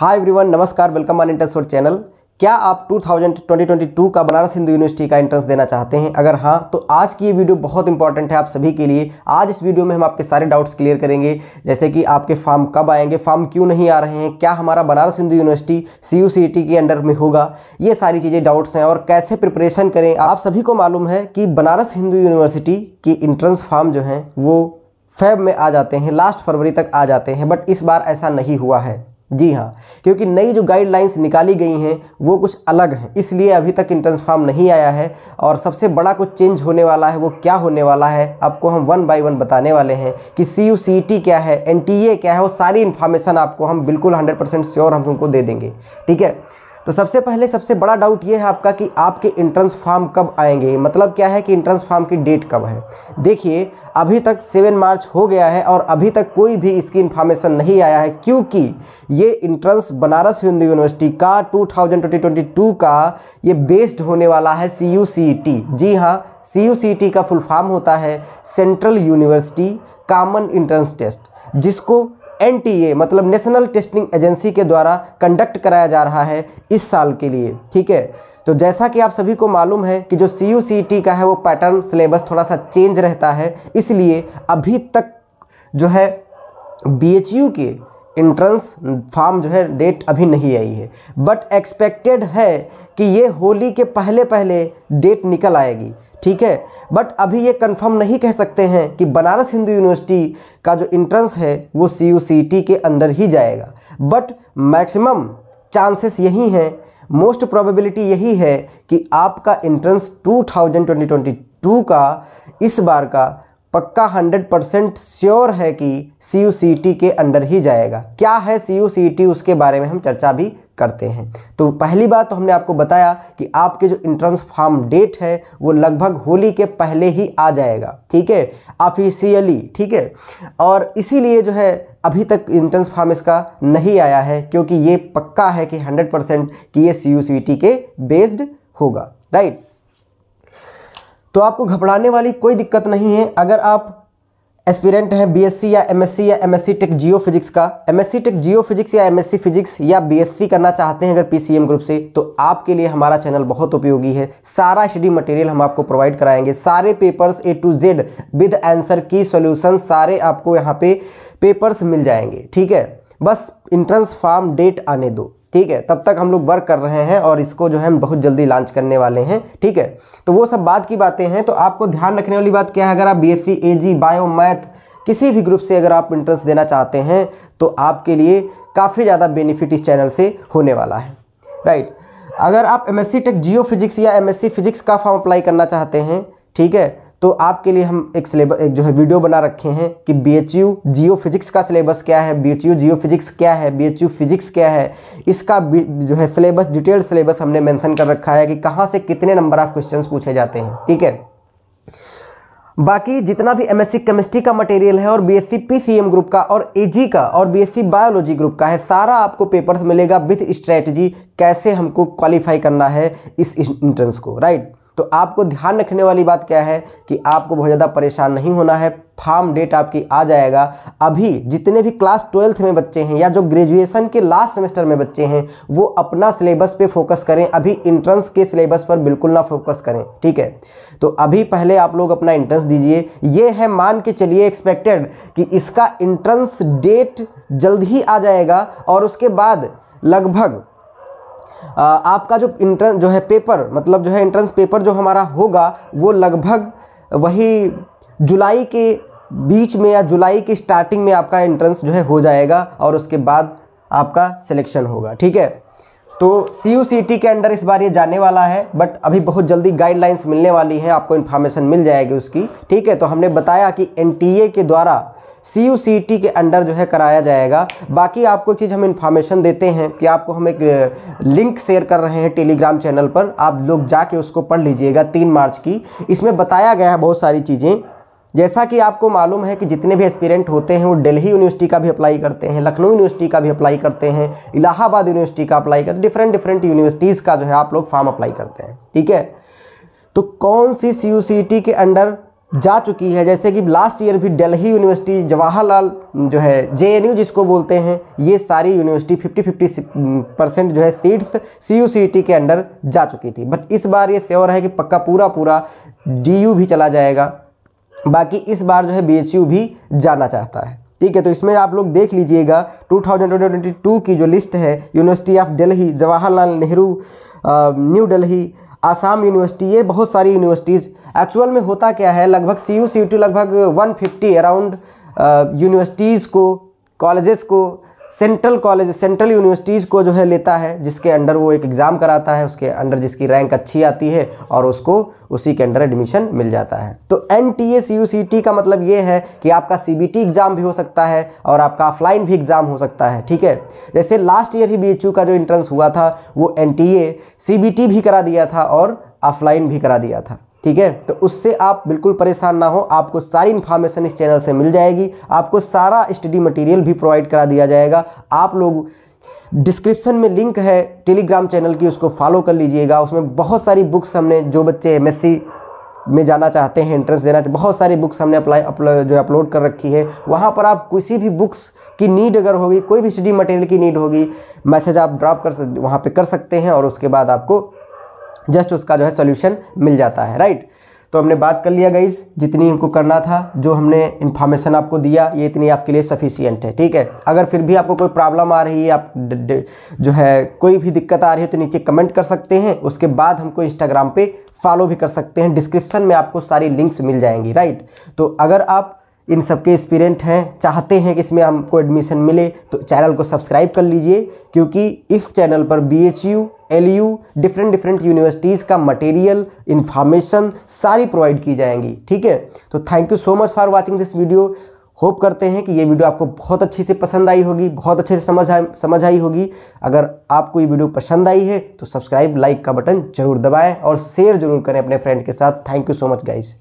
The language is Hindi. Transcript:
हाय एवरीवन नमस्कार वेलकम ऑन इंटर्स चैनल क्या आप 2022 का बनारस हिंदू यूनिवर्सिटी का एंट्रेंस देना चाहते हैं अगर हाँ तो आज की ये वीडियो बहुत इंपॉर्टेंट है आप सभी के लिए आज इस वीडियो में हम आपके सारे डाउट्स क्लियर करेंगे जैसे कि आपके फॉर्म कब आएंगे फॉर्म क्यों नहीं आ रहे हैं क्या हमारा बनारस हिंदू यूनिवर्सिटी सी के अंडर में होगा ये सारी चीज़ें डाउट्स हैं और कैसे प्रिपरेशन करें आप सभी को मालूम है कि बनारस हिंदू यूनिवर्सिटी की इंट्रेंस फॉर्म जो हैं वो फैब में आ जाते हैं लास्ट फरवरी तक आ जाते हैं बट इस बार ऐसा नहीं हुआ है जी हाँ क्योंकि नई जो गाइडलाइंस निकाली गई हैं वो कुछ अलग हैं इसलिए अभी तक इंट्रेंस फॉर्म नहीं आया है और सबसे बड़ा कुछ चेंज होने वाला है वो क्या होने वाला है आपको हम वन बाय वन बताने वाले हैं कि सी यू सी टी क्या है एन टी ए क्या है वो सारी इन्फॉर्मेशन आपको हम बिल्कुल हंड्रेड परसेंट श्योर हम उनको दे देंगे ठीक है तो सबसे पहले सबसे बड़ा डाउट ये है आपका कि आपके इंट्रेंस फॉर्म कब आएंगे मतलब क्या है कि इंट्रेंस फॉर्म की डेट कब है देखिए अभी तक सेवन मार्च हो गया है और अभी तक कोई भी इसकी इन्फॉर्मेशन नहीं आया है क्योंकि ये इंट्रेंस बनारस हिंदू यूनिवर्सिटी का टू का ये बेस्ड होने वाला है सी यू सी टी जी हाँ सी यू सी टी का फुल फॉर्म होता है central university common entrance test जिसको एनटीए मतलब नेशनल टेस्टिंग एजेंसी के द्वारा कंडक्ट कराया जा रहा है इस साल के लिए ठीक है तो जैसा कि आप सभी को मालूम है कि जो सी यू सी टी का है वो पैटर्न सिलेबस थोड़ा सा चेंज रहता है इसलिए अभी तक जो है बी एच यू के इंट्रेंस फार्म जो है डेट अभी नहीं आई है बट एक्सपेक्टेड है कि ये होली के पहले पहले डेट निकल आएगी ठीक है बट अभी ये कंफर्म नहीं कह सकते हैं कि बनारस हिंदू यूनिवर्सिटी का जो इंट्रेंस है वो सी के अंडर ही जाएगा बट मैक्सिमम चांसेस यही हैं मोस्ट प्रोबेबिलिटी यही है कि आपका इंट्रेंस ट्वेंटी 2022 का इस बार का पक्का 100 परसेंट श्योर है कि सी यू सी टी के अंडर ही जाएगा क्या है सी यू सी टी उसके बारे में हम चर्चा भी करते हैं तो पहली बात तो हमने आपको बताया कि आपके जो इंट्रेंस फॉर्म डेट है वो लगभग होली के पहले ही आ जाएगा ठीक है ऑफिशियली ठीक है और इसीलिए जो है अभी तक इंट्रेंस फॉर्म इसका नहीं आया है क्योंकि ये पक्का है कि 100 परसेंट कि ये सी के बेस्ड होगा राइट तो आपको घबराने वाली कोई दिक्कत नहीं है अगर आप एस्पिरेंट हैं बीएससी या एमएससी या एमएससी टेक जियो फिजिक्स का एमएससी टेक जियो फिजिक्स या एमएससी फिजिक्स या बीएससी करना चाहते हैं अगर पीसीएम ग्रुप से तो आपके लिए हमारा चैनल बहुत उपयोगी है सारा स्टडी मटेरियल हम आपको प्रोवाइड कराएंगे सारे papers A to Z with answer key solution सारे आपको यहाँ पे पेपर्स मिल जाएंगे ठीक है बस इंट्रेंस फार्म डेट आने दो ठीक है तब तक हम लोग वर्क कर रहे हैं और इसको जो है हम बहुत जल्दी लॉन्च करने वाले हैं ठीक है तो वो सब बात की बातें हैं तो आपको ध्यान रखने वाली बात क्या है अगर आप B S C A G bio math किसी भी ग्रुप से अगर आप इंट्रेंस देना चाहते हैं तो आपके लिए काफ़ी ज़्यादा बेनिफिट इस चैनल से होने वाला है राइट अगर आप M S C tech geo physics या एम एस सी फिजिक्स का फॉर्म अप्लाई करना चाहते हैं ठीक है तो आपके लिए हम एक सिलेबस एक जो है वीडियो बना रखे हैं कि B H U geo physics का सिलेबस क्या है B H U geo physics क्या है बी एच यू फिजिक्स क्या है इसका जो है सिलेबस डिटेल्ड सिलेबस हमने मेंशन कर रखा है कि कहाँ से कितने नंबर ऑफ क्वेश्चंस पूछे जाते हैं ठीक है बाकी जितना भी सी केमिस्ट्री का मटेरियल है और सी एम ग्रुप का और जी का और सी बायोलॉजी ग्रुप का है सारा आपको पेपर्स मिलेगा विथ स्ट्रेटजी कैसे हमको क्वालिफाई करना है इस इंट्रेंस को राइट तो आपको ध्यान रखने वाली बात क्या है कि आपको बहुत ज़्यादा परेशान नहीं होना है फार्म डेट आपकी आ जाएगा अभी जितने भी क्लास ट्वेल्थ में बच्चे हैं या जो ग्रेजुएशन के लास्ट सेमेस्टर में बच्चे हैं वो अपना सिलेबस पे फोकस करें अभी इंट्रेंस के सिलेबस पर बिल्कुल ना फोकस करें ठीक है तो अभी पहले आप लोग अपना इंट्रेंस दीजिए ये है मान के चलिए एक्सपेक्टेड कि इसका इंट्रेंस डेट जल्द ही आ जाएगा और उसके बाद लगभग आपका जो इंट्रेंस जो है पेपर मतलब जो है इंट्रेंस पेपर जो हमारा होगा वो लगभग वही जुलाई के बीच में या जुलाई की स्टार्टिंग में आपका एंट्रेंस जो है हो जाएगा और उसके बाद आपका सिलेक्शन होगा ठीक है तो सी यू सी टी के अंडर इस बार ये जाने वाला है बट अभी बहुत जल्दी गाइडलाइंस मिलने वाली हैं आपको इन्फॉर्मेशन मिल जाएगी उसकी ठीक है तो हमने बताया कि एन टी ए के द्वारा सी के अंडर जो है कराया जाएगा बाकी आपको चीज़ हम इन्फॉर्मेशन देते हैं कि आपको हम एक लिंक शेयर कर रहे हैं टेलीग्राम चैनल पर आप लोग जाके उसको पढ़ लीजिएगा तीन मार्च की इसमें बताया गया है बहुत सारी चीज़ें जैसा कि आपको मालूम है कि जितने भी एस्पिरेंट होते हैं वो दिल्ली यूनिवर्सिटी का भी अप्लाई करते हैं लखनऊ यूनिवर्सिटी का भी अप्लाई करते हैं इलाहाबाद यूनिवर्सिटी का अप्लाई करते हैं डिफरेंट डिफरेंट यूनिवर्सिटीज़ का जो है आप लोग फॉर्म अप्लाई करते हैं ठीक है तो कौन सी सी के अंडर जा चुकी है जैसे कि लास्ट ईयर भी दिल्ली यूनिवर्सिटी जवाहरलाल जो है जे जिसको बोलते हैं ये सारी यूनिवर्सिटी 50 50 परसेंट जो है seats C U C T के अंडर जा चुकी थी बट इस बार ये श्योर है कि पक्का पूरा पूरा डी यू भी चला जाएगा बाकी इस बार जो है बी एच यू भी जाना चाहता है ठीक है तो इसमें आप लोग देख लीजिएगा 2022 की जो लिस्ट है university of Delhi Jawaharlal Nehru new Delhi Assam university ये बहुत सारी यूनिवर्सिटीज़ एक्चुअल में होता क्या है लगभग सी यू सी लगभग 150 अराउंड यूनिवर्सिटीज़ को कॉलेजेस को सेंट्रल कॉलेज सेंट्रल यूनिवर्सिटीज़ को जो है लेता है जिसके अंडर वो एक एग्ज़ाम कराता है उसके अंडर जिसकी रैंक अच्छी आती है और उसको उसी के अंडर एडमिशन मिल जाता है तो N T S U C T का मतलब ये है कि आपका सी बी टी एग्ज़ाम भी हो सकता है और आपका ऑफलाइन भी एग्ज़ाम हो सकता है ठीक है जैसे लास्ट ईयर ही बी एच यू का जो इंट्रेंस हुआ था वो N T A C B T भी करा दिया था और ऑफलाइन भी करा दिया था ठीक है तो उससे आप बिल्कुल परेशान ना हो आपको सारी इन्फॉर्मेशन इस चैनल से मिल जाएगी आपको सारा स्टडी मटेरियल भी प्रोवाइड करा दिया जाएगा आप लोग डिस्क्रिप्शन में लिंक है टेलीग्राम चैनल की उसको फॉलो कर लीजिएगा उसमें बहुत सारी बुक्स हमने जो बच्चे एम में जाना चाहते हैं एंट्रेंस देना चाहते बहुत सारी बुक्स हमने अप्लाई अपलो, जो अपलोड कर रखी है वहाँ पर आप किसी भी बुक्स की नीड अगर होगी कोई भी स्टडी मटेरियल की नीड होगी मैसेज आप ड्रॉप कर वहाँ पर कर सकते हैं और उसके बाद आपको जस्ट उसका जो है सोल्यूशन मिल जाता है राइट तो हमने बात कर लिया गई जितनी हमको करना था जो हमने इन्फॉर्मेशन आपको दिया ये इतनी आपके लिए सफिशियंट है ठीक है अगर फिर भी आपको कोई प्रॉब्लम आ रही है आप द, द, जो है कोई भी दिक्कत आ रही है तो नीचे कमेंट कर सकते हैं उसके बाद हमको इंस्टाग्राम पे फॉलो भी कर सकते हैं डिस्क्रिप्शन में आपको सारी लिंक्स मिल जाएंगी राइट तो अगर आप इन सबके स्पीडेंट हैं चाहते हैं कि इसमें हमको एडमिशन मिले तो चैनल को सब्सक्राइब कर लीजिए क्योंकि इस चैनल पर B H U L U different different universities का मटेरियल इन्फॉर्मेशन सारी प्रोवाइड की जाएंगी ठीक है तो thank you so much for watching this video hope करते हैं कि ये वीडियो आपको बहुत अच्छी से पसंद आई होगी बहुत अच्छे से समझ आ, समझ आई होगी अगर आपको ये वीडियो पसंद आई है तो सब्सक्राइब लाइक का बटन जरूर दबाएं और शेयर जरूर करें अपने फ्रेंड के साथ thank you so much guys